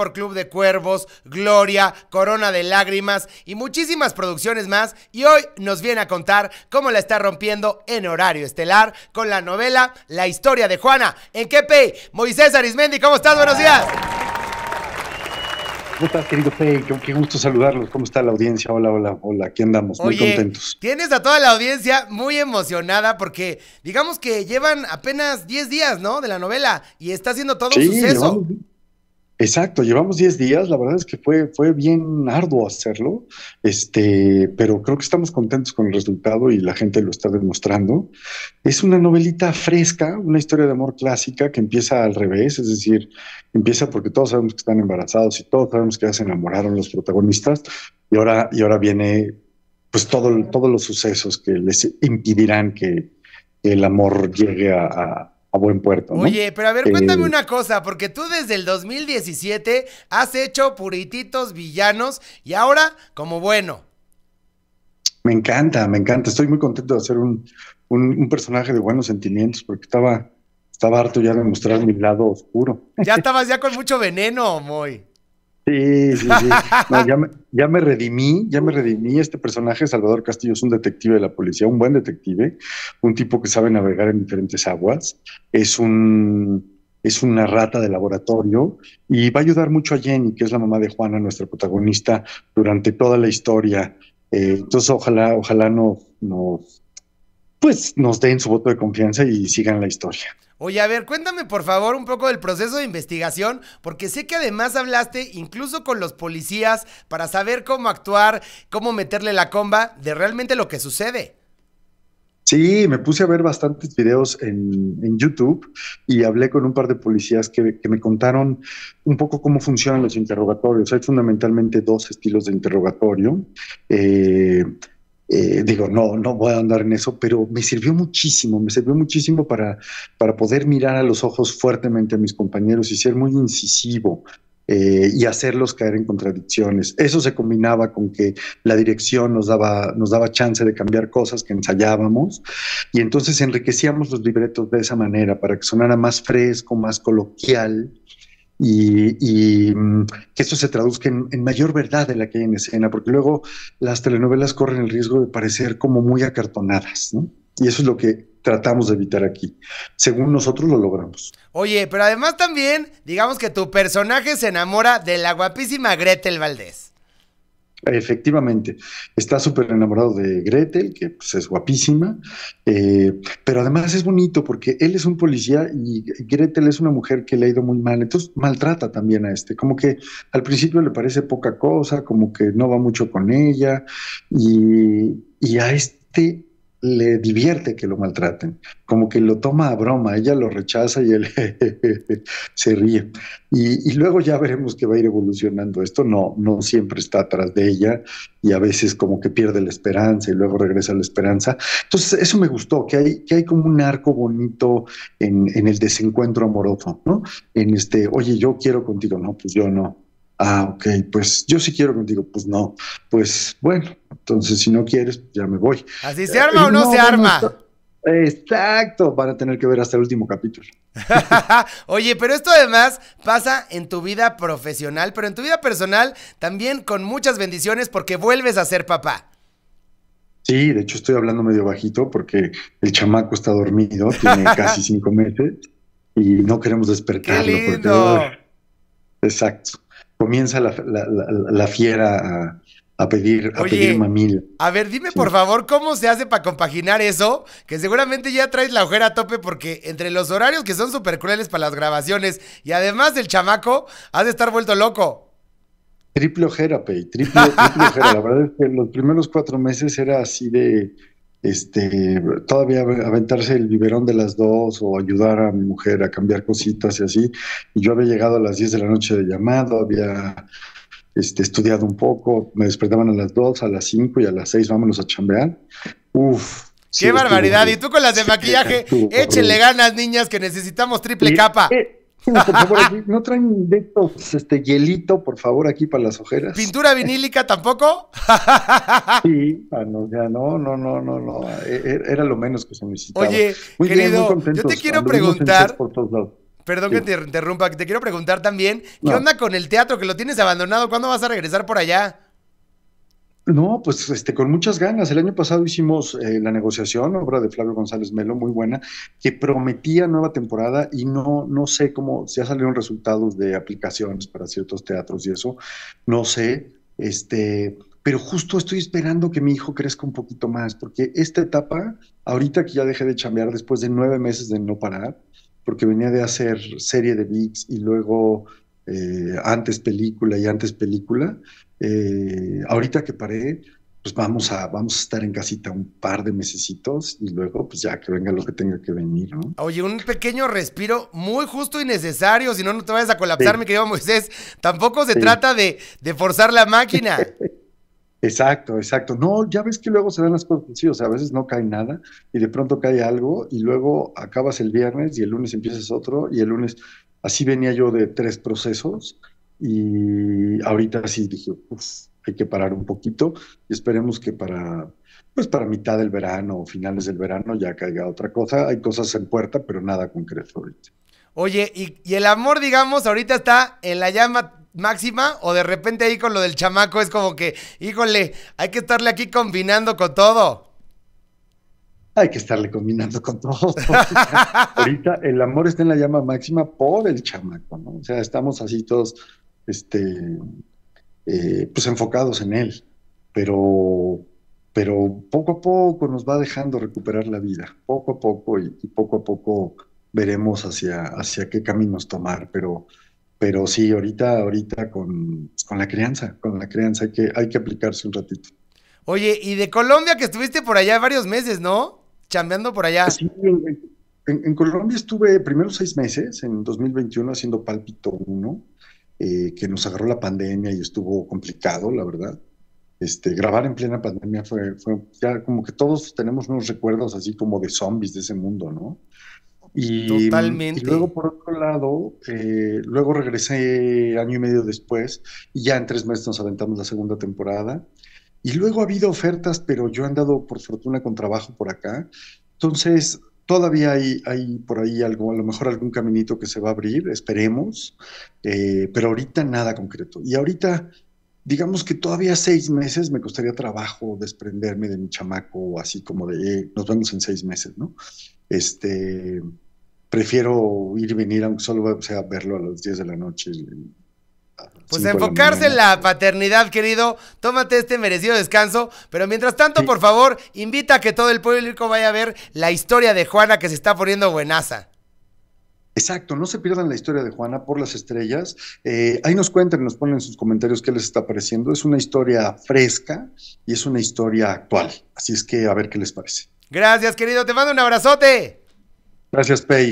por Club de Cuervos, Gloria, Corona de Lágrimas y muchísimas producciones más. Y hoy nos viene a contar cómo la está rompiendo en horario estelar con la novela La historia de Juana. En qué, Pei? Moisés Arismendi, ¿cómo estás? Buenos días. ¿Cómo estás, querido Pei? Qué, gusto saludarlos. ¿Cómo está la audiencia? Hola, hola, hola. Aquí andamos, muy contentos. Tienes a toda la audiencia muy emocionada porque, digamos que llevan apenas 10 días, ¿no? De la novela y está haciendo todo un suceso. Exacto, llevamos 10 días, la verdad es que fue, fue bien arduo hacerlo, este, pero creo que estamos contentos con el resultado y la gente lo está demostrando. Es una novelita fresca, una historia de amor clásica que empieza al revés, es decir, empieza porque todos sabemos que están embarazados y todos sabemos que ya se enamoraron los protagonistas y ahora, y ahora viene pues todo, todos los sucesos que les impedirán que el amor llegue a a buen puerto. ¿no? Oye, pero a ver, cuéntame eh, una cosa, porque tú desde el 2017 has hecho purititos villanos y ahora como bueno. Me encanta, me encanta. Estoy muy contento de ser un, un, personaje de buenos sentimientos porque estaba, estaba harto ya de mostrar mi lado oscuro. Ya estabas ya con mucho veneno, Moy. Sí, sí, ya, me, ya, redimí, ya me redimí. Este personaje, Salvador Castillo, es un detective de la policía, un buen detective, un tipo que sabe navegar en diferentes aguas. Es un es una rata de laboratorio y va a ayudar mucho a Jenny, que es la mamá de Juana, nuestra protagonista, durante toda la historia. Eh, entonces, ojalá, ojalá no, no, pues nos den su voto de confianza y sigan la historia. Oye, a ver, cuéntame por favor un poco del proceso de investigación, porque sé que además hablaste incluso con los policías para saber cómo actuar, cómo meterle la comba de realmente lo que sucede. Sí, me puse a ver bastantes videos en, YouTube y hablé con un par de policías que, me contaron un poco cómo funcionan los interrogatorios. Hay fundamentalmente dos estilos de interrogatorio. Eh, eh, digo, no, no voy a andar en eso, pero me sirvió muchísimo, me sirvió muchísimo para, para poder mirar a los ojos fuertemente a mis compañeros y ser muy incisivo. Eh, y hacerlos caer en contradicciones. Eso se combinaba con que la dirección nos daba, nos daba chance de cambiar cosas que ensayábamos y entonces enriquecíamos los libretos de esa manera para que sonara más fresco, más coloquial y, mm, que esto se traduzca en, mayor verdad de la que hay en escena, porque luego las telenovelas corren el riesgo de parecer como muy acartonadas, ¿no? Y eso es lo que tratamos de evitar aquí. Según nosotros lo logramos. Oye, pero además también, digamos que tu personaje se enamora de la guapísima Gretel Valdés. Efectivamente, está súper enamorado de Gretel, que pues, es guapísima, eh, pero además es bonito porque él es un policía y Gretel es una mujer que le ha ido muy mal, entonces maltrata también a este, como que al principio le parece poca cosa, como que no va mucho con ella, y, y a este le divierte que lo maltraten, como que lo toma a broma, ella lo rechaza y él se ríe. Y, luego ya veremos que va a ir evolucionando esto, no, no siempre está atrás de ella y a veces como que pierde la esperanza y luego regresa la esperanza. Entonces eso me gustó, que hay, que hay como un arco bonito en, en el desencuentro amoroso, ¿no? En este, oye, yo quiero contigo, no, pues yo no, ah, ok, pues yo sí quiero contigo, pues no, pues bueno, entonces si no quieres, ya me voy. ¿Así se arma eh, o no, se arma? Exacto, van a tener que ver hasta el último capítulo. Oye, pero esto además pasa en tu vida profesional, pero en tu vida personal también con muchas bendiciones porque vuelves a ser papá. Sí, de hecho estoy hablando medio bajito porque el chamaco está dormido, tiene casi cinco meses y no queremos despertarlo. exacto comienza la, fiera a, a, pedir, a A ver, dime por favor, ¿cómo se hace para compaginar eso? Que seguramente ya traes la ojera a tope porque entre los horarios que son súper crueles para las grabaciones y además del chamaco, has de estar vuelto loco. Triple ojera, Pei, triple, triple ojera. La verdad es que los primeros cuatro meses era así de este, todavía aventarse el biberón de las dos o ayudar a mi mujer a cambiar cositas y así. Y yo había llegado a las 10 de la noche de llamado, había este, estudiado un poco, me despertaban a las dos a las 5 y a las seis vámonos a chambear. Uf. Qué barbaridad. y tú con las de maquillaje, échenle ganas, niñas, que necesitamos triple capa. Eh, ¿no traen de estos, este, hielito, por favor, aquí para las ojeras? ¿Pintura vinílica tampoco? sí, ah, ya no, no, no, no, eh, eh, era lo menos que se necesitaba. Oye, querido, yo te quiero preguntar... Perdón que te interrumpa, te quiero preguntar también, ¿qué onda con el teatro que lo tienes abandonado? ¿Cuándo vas a regresar por allá? No, pues este, con muchas ganas. El año pasado hicimos eh, la negociación, obra de Flavio González Melo, muy buena, que prometía nueva temporada y no, no sé cómo, ya salieron resultados de aplicaciones para ciertos teatros y eso, no sé, este, pero justo estoy esperando que mi hijo crezca un poquito más, porque esta etapa, ahorita que ya dejé de chambear después de nueve meses de no parar, porque venía de hacer serie de VIX y luego eh, antes película y antes película. Eh, ahorita que paré, pues vamos a, vamos a estar en casita un par de mesecitos y luego pues ya que venga lo que tenga que venir, Oye, un pequeño respiro muy justo y necesario, si no, no te vayas a colapsar, mi querido Moisés. Tampoco se trata de, de, forzar la máquina. exacto, exacto. No, ya ves que luego se dan las cosas sí, o sea, a veces no cae nada y de pronto cae algo y luego acabas el viernes y el lunes empiezas otro y el lunes así venía yo de tres procesos y ahorita sí dije, pues, hay que parar un poquito y esperemos que para, pues para mitad del verano o finales del verano ya caiga otra cosa. Hay cosas en puerta, pero nada concreto ahorita. Oye, y, y el amor, digamos, ahorita está en la llama máxima o de repente ahí con lo del chamaco es como que, híjole, hay que estarle aquí combinando con todo hay que estarle combinando con todos Ahorita el amor está en la llama máxima por el chamaco, ¿no? O sea, estamos así todos, este, eh, pues enfocados en él, pero, pero poco a poco nos va dejando recuperar la vida, poco a poco y, y poco a poco veremos hacia, hacia qué caminos tomar, pero, pero sí, ahorita, ahorita con, pues con la crianza, con la crianza que, hay que aplicarse un ratito. Oye, y de Colombia que estuviste por allá varios meses, ¿no? chambeando por allá. Sí, en, Colombia estuve primero seis meses, en 2021, haciendo Pálpito 1, eh, que nos agarró la pandemia y estuvo complicado, la verdad. Este, grabar en plena pandemia fue, fue ya como que todos tenemos unos recuerdos así como de zombies de ese mundo, ¿no? Y, Totalmente. Y luego, por otro lado, eh, luego regresé año y medio después y ya en tres meses nos aventamos la segunda temporada. Y luego ha habido ofertas, pero yo he andado por fortuna con trabajo por acá. Entonces, todavía hay, hay por ahí algo, a lo mejor algún caminito que se va a abrir, esperemos, eh, pero ahorita nada concreto. Y ahorita, digamos que todavía seis meses me costaría trabajo desprenderme de mi chamaco, así como de, eh, nos vemos en seis meses, ¿no? Este, prefiero ir y venir, aunque solo sea verlo a las 10 de la noche, pues enfocarse en la paternidad, querido. Tómate este merecido descanso. Pero mientras tanto, por favor, invita a que todo el público vaya a ver la historia de Juana que se está poniendo buenaza. Exacto, no se pierdan la historia de Juana por las estrellas. Eh, ahí nos cuentan, nos ponen en sus comentarios qué les está pareciendo. Es una historia fresca y es una historia actual. Así es que a ver qué les parece. Gracias, querido. Te mando un abrazote. Gracias, Pei.